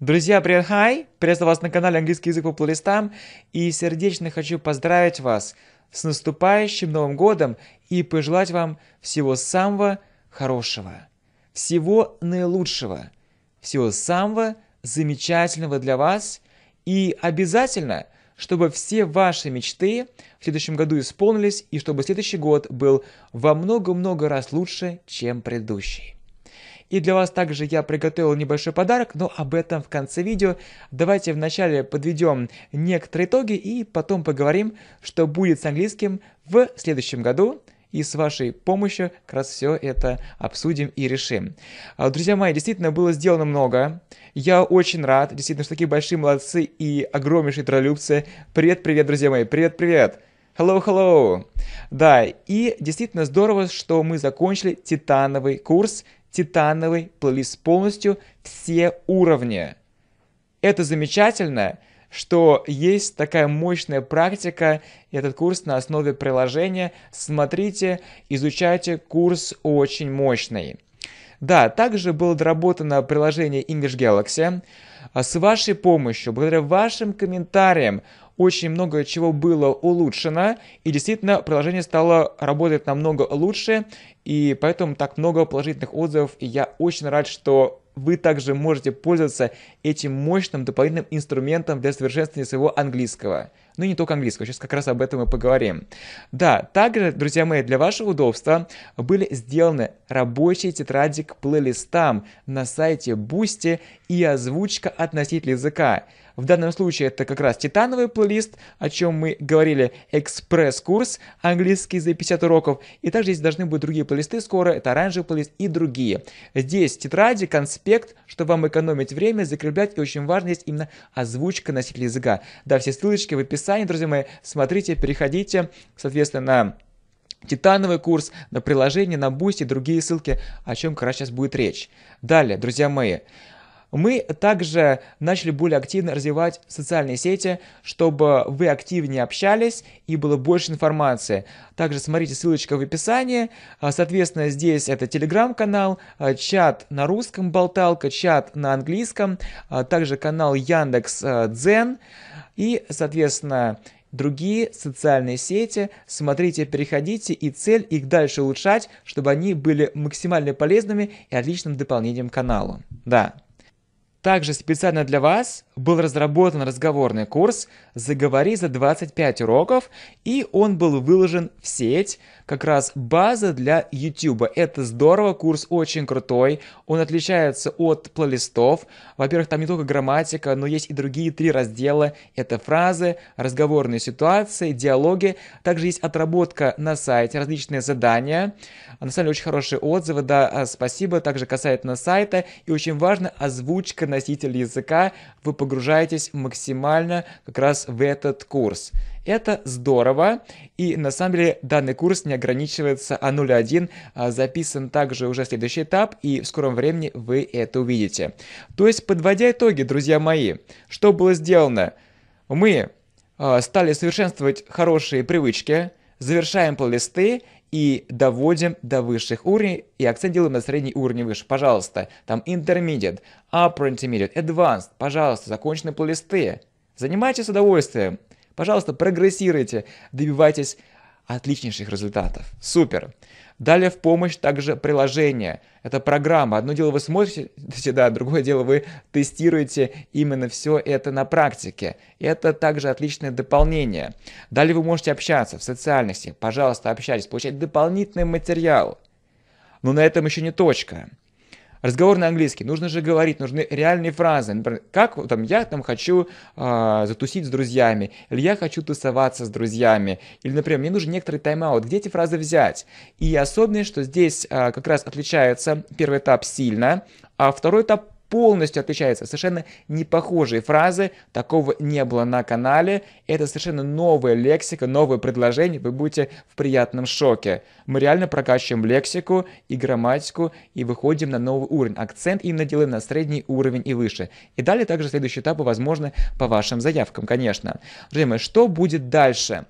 Друзья, привет, хай! Приветствую вас на канале Английский язык по плейлистам и сердечно хочу поздравить вас с наступающим Новым Годом и пожелать вам всего самого хорошего, всего наилучшего, всего самого замечательного для вас и обязательно, чтобы все ваши мечты в следующем году исполнились и чтобы следующий год был во много-много раз лучше, чем предыдущий. И для вас также я приготовил небольшой подарок, но об этом в конце видео. Давайте вначале подведем некоторые итоги и потом поговорим, что будет с английским в следующем году. И с вашей помощью как раз все это обсудим и решим. А, друзья мои, действительно было сделано много. Я очень рад, действительно, что такие большие молодцы и огромнейшие троллюбцы. Привет-привет, друзья мои, привет-привет! Hello, hello! Да, и действительно здорово, что мы закончили титановый курс – титановый плейлист полностью все уровни. Это замечательно, что есть такая мощная практика, этот курс на основе приложения. Смотрите, изучайте, курс очень мощный. Да, также было доработано приложение English Galaxy. А с вашей помощью, благодаря вашим комментариям, очень много чего было улучшено, и действительно приложение стало работать намного лучше, и поэтому так много положительных отзывов, и я очень рад, что вы также можете пользоваться этим мощным дополнительным инструментом для совершенствования своего английского. Ну и не только английского, сейчас как раз об этом и поговорим. Да, также, друзья мои, для вашего удобства были сделаны рабочие тетради к плейлистам на сайте Boosty и озвучка от языка. В данном случае это как раз титановый плейлист, о чем мы говорили, экспресс-курс английский за 50 уроков. И также здесь должны быть другие плейлисты скоро, это оранжевый плейлист и другие. Здесь тетради, конспект, чтобы вам экономить время, закреплять. И очень важно есть именно озвучка носителя языка. Да, все ссылочки в описании, друзья мои. Смотрите, переходите, соответственно, на титановый курс, на приложение, на Boost и другие ссылки, о чем как раз сейчас будет речь. Далее, друзья мои, мы также начали более активно развивать социальные сети, чтобы вы активнее общались и было больше информации. Также смотрите ссылочка в описании. А, соответственно, здесь это телеграм-канал, а, чат на русском болталка, чат на английском, а, также канал Яндекс Дзен и, соответственно, другие социальные сети. Смотрите, переходите, и цель их дальше улучшать, чтобы они были максимально полезными и отличным дополнением к каналу. Да, также специально для вас был разработан разговорный курс «Заговори за 25 уроков», и он был выложен в сеть, как раз база для YouTube. Это здорово, курс очень крутой, он отличается от плейлистов. Во-первых, там не только грамматика, но есть и другие три раздела. Это фразы, разговорные ситуации, диалоги. Также есть отработка на сайте, различные задания. На самом деле, очень хорошие отзывы, да, а, спасибо. Также касательно сайта, и очень важно озвучка как носитель языка вы погружаетесь максимально как раз в этот курс. Это здорово, и на самом деле данный курс не ограничивается А01, а записан также уже следующий этап, и в скором времени вы это увидите. То есть, подводя итоги, друзья мои, что было сделано? Мы а, стали совершенствовать хорошие привычки, завершаем плейлисты и доводим до высших уровней, и акцент делаем на средний уровень выше. Пожалуйста, там intermediate, upper intermediate, advanced, пожалуйста, законченные плейлисты. Занимайтесь с удовольствием. Пожалуйста, прогрессируйте, добивайтесь отличнейших результатов. Супер! Далее в помощь также приложение. Это программа. Одно дело вы смотрите, да, другое дело вы тестируете именно все это на практике. Это также отличное дополнение. Далее вы можете общаться в социальных сетях. Пожалуйста, общайтесь, получать дополнительный материал. Но на этом еще не точка разговор на английский, нужно же говорить, нужны реальные фразы. Например, как там я там хочу э, затусить с друзьями, или я хочу тусоваться с друзьями, или, например, мне нужен некоторый тайм-аут, где эти фразы взять? И особенное, что здесь э, как раз отличается первый этап сильно, а второй этап полностью отличается. Совершенно не похожие фразы, такого не было на канале. Это совершенно новая лексика, новые предложения, вы будете в приятном шоке. Мы реально прокачиваем лексику и грамматику и выходим на новый уровень. Акцент именно делаем на средний уровень и выше. И далее также следующие этапы возможны по вашим заявкам, конечно. Друзья мои, что будет дальше?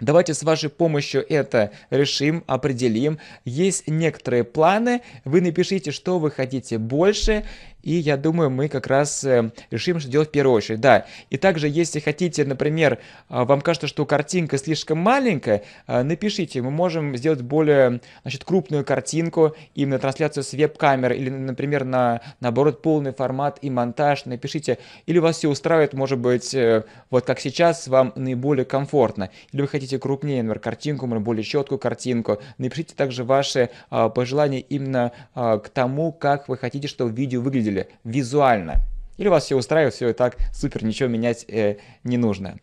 Давайте с вашей помощью это решим, определим. Есть некоторые планы, вы напишите, что вы хотите больше, и я думаю, мы как раз э, решим, что делать в первую очередь. Да, и также, если хотите, например, а, вам кажется, что картинка слишком маленькая, а, напишите, мы можем сделать более значит, крупную картинку, именно трансляцию с веб-камер, или, например, на, наоборот, полный формат и монтаж, напишите. Или вас все устраивает, может быть, э, вот как сейчас, вам наиболее комфортно. Или вы хотите крупнее, например, картинку, например, более четкую картинку. Напишите также ваши а, пожелания именно к тому, как вы хотите, чтобы видео выглядело стиле, визуально. Или вас все устраивает, все и так супер, ничего менять э, не нужно.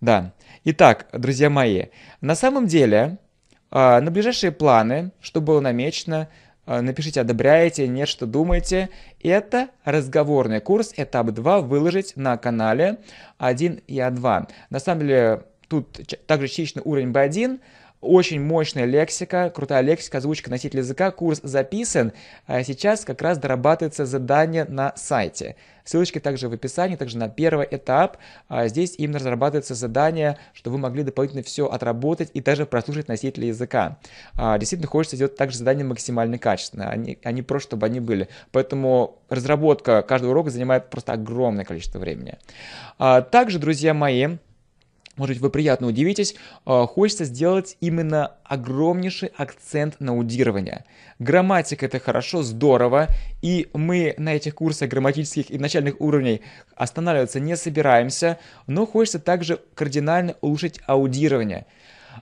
Да. Итак, друзья мои, на самом деле э, на ближайшие планы, что было намечено, э, напишите, одобряете, нет, что думаете. Это разговорный курс, этап 2, выложить на канале 1 и А2. На самом деле тут также частично уровень B1, очень мощная лексика, крутая лексика, озвучка носитель языка, курс записан. А сейчас как раз дорабатывается задание на сайте. Ссылочки также в описании, также на первый этап. А здесь именно разрабатывается задание, чтобы вы могли дополнительно все отработать и даже прослушать носители языка. А, действительно хочется сделать также задания максимально качественно, а не, а не просто, чтобы они были. Поэтому разработка каждого урока занимает просто огромное количество времени. Также, друзья мои, может быть, вы приятно удивитесь, а, хочется сделать именно огромнейший акцент на аудирование. Грамматика это хорошо, здорово, и мы на этих курсах грамматических и начальных уровней останавливаться не собираемся, но хочется также кардинально улучшить аудирование.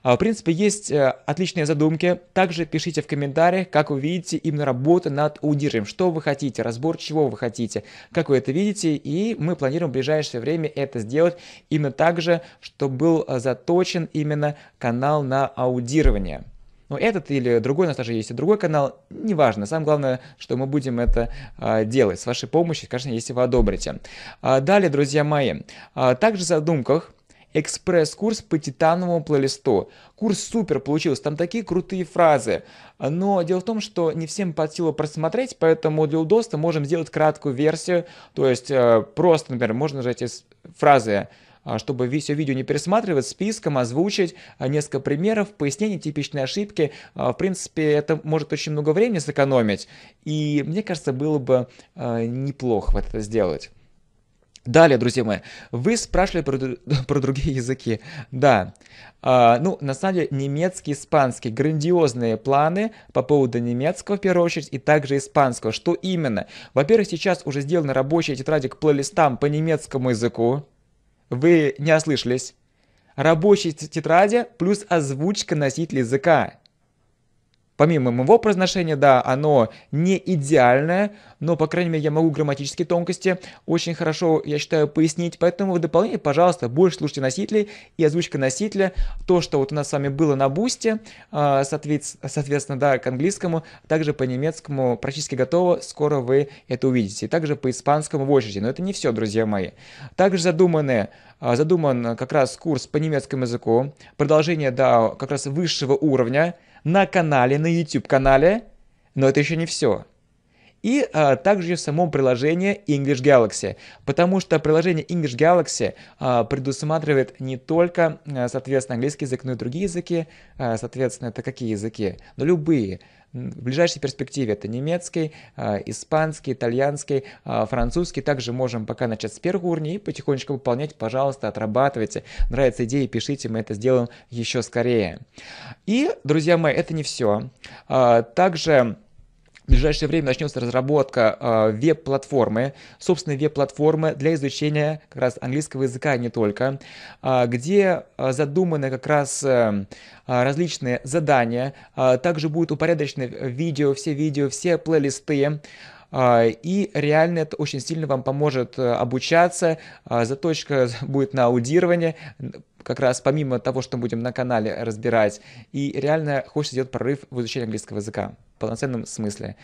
А, в принципе, есть э, отличные задумки. Также пишите в комментариях, как вы видите именно работу над аудированием, что вы хотите, разбор чего вы хотите, как вы это видите, и мы планируем в ближайшее время это сделать именно так же, чтобы был э, заточен именно канал на аудирование. Но ну, этот или другой, у нас даже есть и другой канал, неважно. Самое главное, что мы будем это а, делать с вашей помощью, конечно, если вы одобрите. А, далее, друзья мои, а, также в задумках экспресс-курс по титановому плейлисту. Курс супер получился, там такие крутые фразы. Но дело в том, что не всем под силу просмотреть, поэтому для удобства можем сделать краткую версию. То есть э, просто, например, можно же эти фразы а, чтобы все видео не пересматривать, списком озвучить а, несколько примеров, пояснений, типичные ошибки. А, в принципе, это может очень много времени сэкономить, и мне кажется, было бы э, неплохо вот это сделать. Далее, друзья мои, вы спрашивали про, про другие языки. Да, а, ну, на самом деле, немецкий, испанский, грандиозные планы по поводу немецкого, в первую очередь, и также испанского. Что именно? Во-первых, сейчас уже сделаны рабочие тетради к плейлистам по немецкому языку. Вы не ослышались. Рабочие тетради плюс озвучка носителя языка помимо моего произношения, да, оно не идеальное, но, по крайней мере, я могу грамматические тонкости очень хорошо, я считаю, пояснить. Поэтому в дополнение, пожалуйста, больше слушайте носителей и озвучка носителя. То, что вот у нас с вами было на бусте, а, соответственно, да, к английскому, также по немецкому практически готово, скоро вы это увидите. И также по испанскому в очереди, но это не все, друзья мои. Также задуманы, а, задуман как раз курс по немецкому языку, продолжение, да, как раз высшего уровня, на канале, на YouTube-канале, но это еще не все. И а, также в самом приложении English Galaxy, потому что приложение English Galaxy а, предусматривает не только, а, соответственно, английский язык, но и другие языки, а, соответственно, это какие языки, но ну, любые, в ближайшей перспективе это немецкий, а, испанский, итальянский, а, французский. Также можем пока начать с первого уровня и потихонечку выполнять. Пожалуйста, отрабатывайте. нравится идея пишите, мы это сделаем еще скорее. И, друзья мои, это не все. А, также в ближайшее время начнется разработка а, веб-платформы, собственной веб-платформы для изучения как раз английского языка, и а не только, а, где задуманы как раз э, различные задания. Также будут упорядочены видео, все видео, все плейлисты. И реально это очень сильно вам поможет э, обучаться. Заточка будет на аудирование, как раз помимо того, что будем на канале разбирать, и реально хочется сделать прорыв в изучении английского языка в полноценном смысле.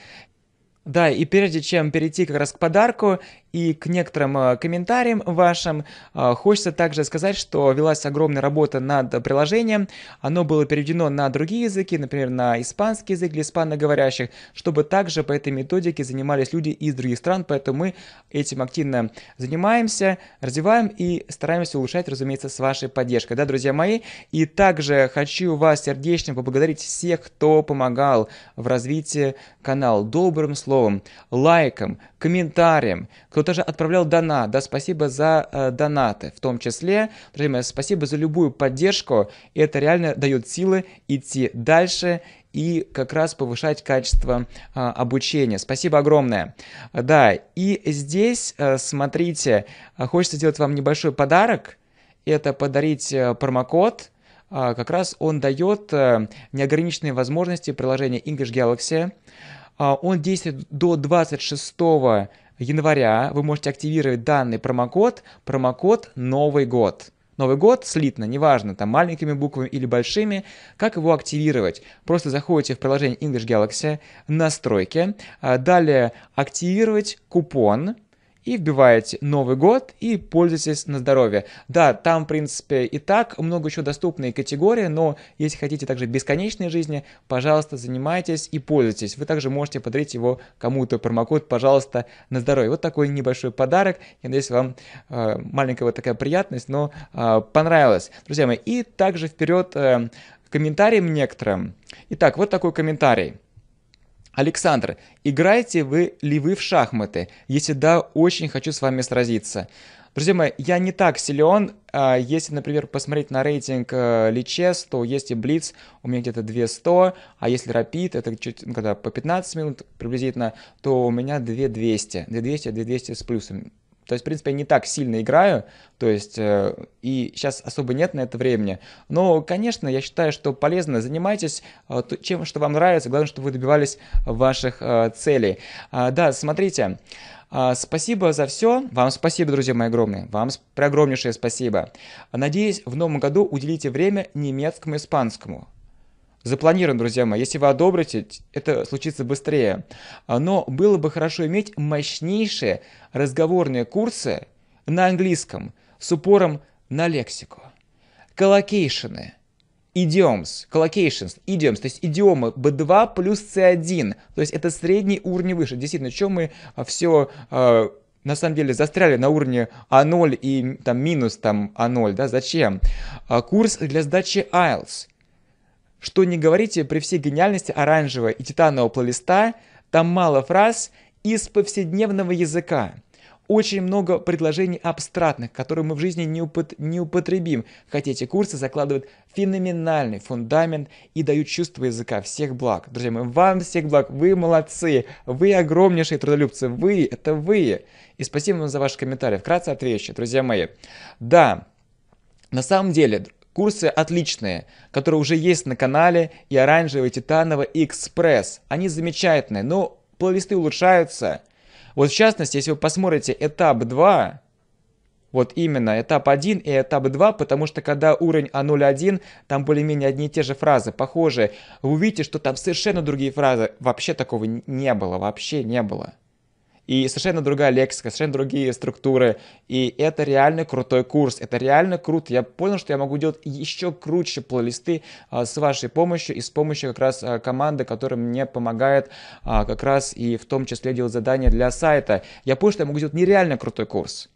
Да, и прежде чем перейти как раз к подарку, и к некоторым э, комментариям вашим э, хочется также сказать, что велась огромная работа над приложением. Оно было переведено на другие языки, например, на испанский язык для испаноговорящих, чтобы также по этой методике занимались люди из других стран. Поэтому мы этим активно занимаемся, развиваем и стараемся улучшать, разумеется, с вашей поддержкой, да, друзья мои. И также хочу вас сердечно поблагодарить всех, кто помогал в развитии канала добрым словом, лайком, комментарием, кто кто-то же отправлял донат, да, спасибо за э, донаты, в том числе, друзья мои, спасибо за любую поддержку, и это реально дает силы идти дальше и как раз повышать качество а, обучения. Спасибо огромное. Да, и здесь, э, смотрите, э, хочется сделать вам небольшой подарок. Это подарить промокод, как раз он дает неограниченные возможности приложения English Galaxy. Он действует до 26 января вы можете активировать данный промокод, промокод «Новый год». Новый год слитно, неважно, там маленькими буквами или большими, как его активировать. Просто заходите в приложение English Galaxy, настройки, а далее активировать купон, и вбиваете Новый год и пользуйтесь на здоровье. Да, там, в принципе, и так много еще доступные категории, но если хотите также бесконечной жизни, пожалуйста, занимайтесь и пользуйтесь. Вы также можете подарить его кому-то промокод, пожалуйста, на здоровье. Вот такой небольшой подарок. Я надеюсь, вам э, маленькая вот такая приятность, но э, понравилась. Друзья мои, и также вперед э, комментариям некоторым. Итак, вот такой комментарий. Александр, играете вы ли вы в шахматы? Если да, очень хочу с вами сразиться. Друзья мои, я не так силен. А, если, например, посмотреть на рейтинг э, Личес, то есть и Блиц, у меня где-то 200, а если Рапид, это чуть, ну, когда по 15 минут приблизительно, то у меня 2200, 2200, 2200 с плюсом. То есть, в принципе, я не так сильно играю, то есть, э, и сейчас особо нет на это времени. Но, конечно, я считаю, что полезно, занимайтесь э, чем, что вам нравится, главное, чтобы вы добивались ваших э, целей. А, да, смотрите, а, Спасибо за все. Вам спасибо, друзья мои огромные. Вам преогромнейшее спасибо. Надеюсь, в новом году уделите время немецкому и испанскому запланирован, друзья мои. Если вы одобрите, это случится быстрее. А, но было бы хорошо иметь мощнейшие разговорные курсы на английском с упором на лексику. Колокейшены, идиомс, колокейшнс, идиомс, то есть идиомы B2 плюс C1, то есть это средний уровень выше. Действительно, чем мы а, все а, на самом деле застряли на уровне А0 и там минус там А0, да, зачем? Курс для сдачи IELTS – что не говорите, при всей гениальности оранжевого и титанового плейлиста, там мало фраз из повседневного языка. Очень много предложений абстрактных, которые мы в жизни не, упот- не употребим, хотя эти курсы закладывают феноменальный фундамент и дают чувство языка. Всех благ. Друзья мои, вам всех благ. Вы молодцы. Вы огромнейшие трудолюбцы. Вы, это вы. И спасибо вам за ваши комментарии. Вкратце отвечу, друзья мои. Да, на самом деле, Курсы отличные, которые уже есть на канале и оранжевый, и титановый, и экспресс. Они замечательные, но плейлисты улучшаются. Вот в частности, если вы посмотрите этап 2, вот именно этап 1 и этап 2, потому что когда уровень А01, там более-менее одни и те же фразы, похожие, вы увидите, что там совершенно другие фразы. Вообще такого не было, вообще не было и совершенно другая лексика, совершенно другие структуры, и это реально крутой курс, это реально круто, я понял, что я могу делать еще круче плейлисты а, с вашей помощью и с помощью как раз а, команды, которая мне помогает а, как раз и в том числе делать задания для сайта, я понял, что я могу делать нереально крутой курс,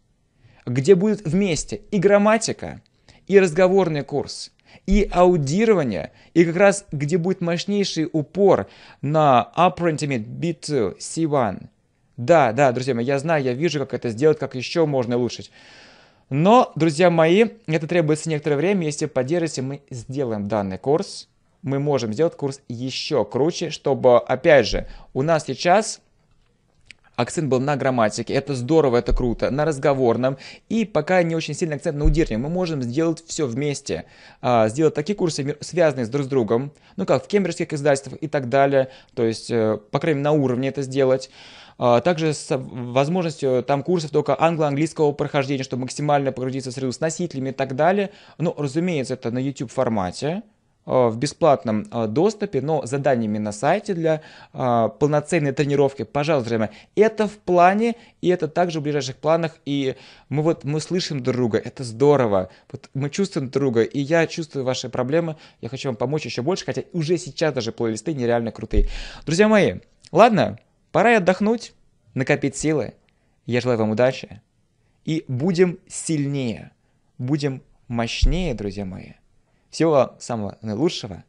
где будет вместе и грамматика, и разговорный курс, и аудирование, и как раз где будет мощнейший упор на upper intermediate B2, C1, да, да, друзья мои, я знаю, я вижу, как это сделать, как еще можно улучшить. Но, друзья мои, это требуется некоторое время. Если поддержите, мы сделаем данный курс. Мы можем сделать курс еще круче, чтобы, опять же, у нас сейчас акцент был на грамматике. Это здорово, это круто. На разговорном. И пока не очень сильный акцент на удирне. Мы можем сделать все вместе. А, сделать такие курсы, связанные с друг с другом. Ну как в кембриджских издательствах и так далее. То есть, э, по крайней мере, на уровне это сделать. А, также с возможностью там курсов только англо-английского прохождения, чтобы максимально погрузиться в среду с носителями и так далее. Ну, разумеется, это на YouTube формате. Э, в бесплатном э, доступе, но заданиями на сайте для э, полноценной тренировки, пожалуйста, друзья это в плане, и это также в ближайших планах, и мы вот, мы слышим друга, это здорово, вот мы чувствуем друга, и я чувствую ваши проблемы, я хочу вам помочь еще больше, хотя уже сейчас даже плейлисты нереально крутые. Друзья мои, ладно, пора и отдохнуть, накопить силы, я желаю вам удачи, и будем сильнее, будем мощнее, друзья мои. Всего самого наилучшего.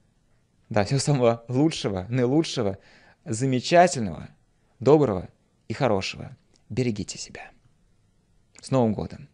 Да, всего самого лучшего, наилучшего, замечательного, доброго и хорошего. Берегите себя. С Новым годом!